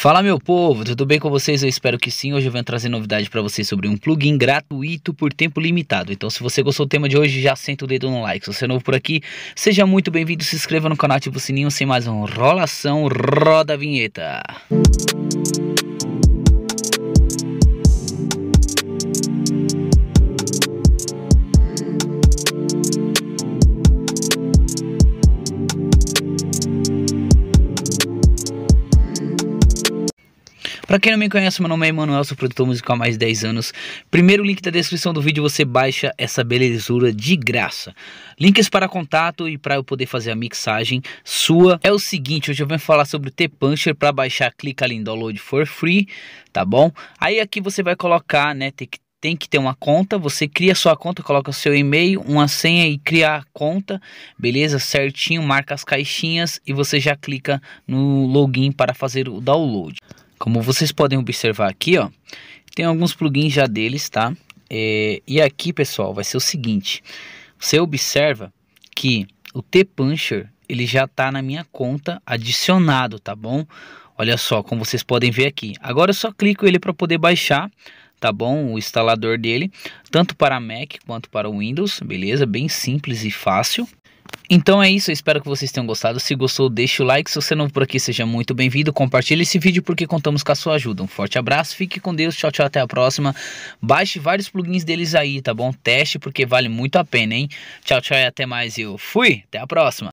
Fala meu povo, tudo bem com vocês? Eu espero que sim. Hoje eu venho trazer novidade para vocês sobre um plugin gratuito por tempo limitado. Então, se você gostou do tema de hoje, já senta o dedo no like. Se você é novo por aqui, seja muito bem-vindo, se inscreva no canal, ativa o sininho. Sem mais um rolação, roda a vinheta. Música Para quem não me conhece, meu nome é Emanuel, sou produtor musical há mais de 10 anos. Primeiro link da descrição do vídeo você baixa essa belezura de graça. Links para contato e para eu poder fazer a mixagem sua. É o seguinte, hoje eu venho falar sobre o T-Puncher, para baixar clica ali em download for free, tá bom? Aí aqui você vai colocar, né, tem que tem que ter uma conta, você cria sua conta, coloca seu e-mail, uma senha e cria a conta, beleza? Certinho, marca as caixinhas e você já clica no login para fazer o download. Como vocês podem observar aqui, ó, tem alguns plugins já deles, tá? É, e aqui, pessoal, vai ser o seguinte. Você observa que o T-Puncher, ele já tá na minha conta adicionado, tá bom? Olha só, como vocês podem ver aqui. Agora eu só clico ele para poder baixar, tá bom? O instalador dele, tanto para Mac quanto para Windows, beleza? Bem simples e fácil. Então é isso, eu espero que vocês tenham gostado. Se gostou, deixa o like. Se você é novo por aqui, seja muito bem-vindo. Compartilhe esse vídeo porque contamos com a sua ajuda. Um forte abraço, fique com Deus, tchau, tchau, até a próxima. Baixe vários plugins deles aí, tá bom? Teste porque vale muito a pena, hein? Tchau, tchau e até mais. Eu fui, até a próxima.